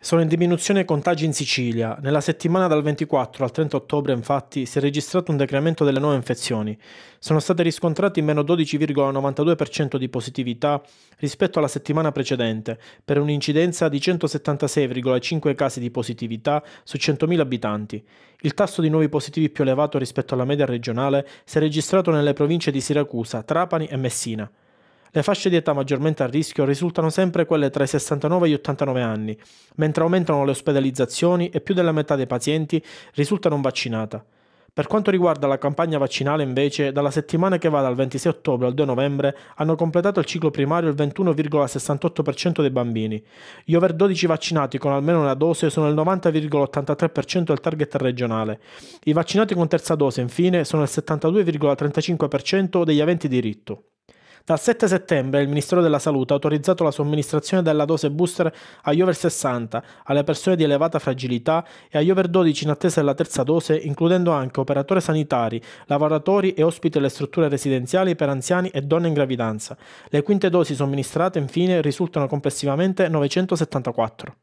Sono in diminuzione i contagi in Sicilia. Nella settimana dal 24 al 30 ottobre, infatti, si è registrato un decremento delle nuove infezioni. Sono state riscontrate meno 12,92% di positività rispetto alla settimana precedente, per un'incidenza di 176,5 casi di positività su 100.000 abitanti. Il tasso di nuovi positivi più elevato rispetto alla media regionale si è registrato nelle province di Siracusa, Trapani e Messina. Le fasce di età maggiormente a rischio risultano sempre quelle tra i 69 e gli 89 anni, mentre aumentano le ospedalizzazioni e più della metà dei pazienti risulta non vaccinata. Per quanto riguarda la campagna vaccinale, invece, dalla settimana che va dal 26 ottobre al 2 novembre hanno completato il ciclo primario il 21,68% dei bambini. Gli over 12 vaccinati con almeno una dose sono il 90,83% del target regionale. I vaccinati con terza dose, infine, sono il 72,35% degli aventi diritto. Dal 7 settembre il Ministero della Salute ha autorizzato la somministrazione della dose booster agli over 60, alle persone di elevata fragilità e agli over 12 in attesa della terza dose, includendo anche operatori sanitari, lavoratori e ospiti delle strutture residenziali per anziani e donne in gravidanza. Le quinte dosi somministrate infine risultano complessivamente 974.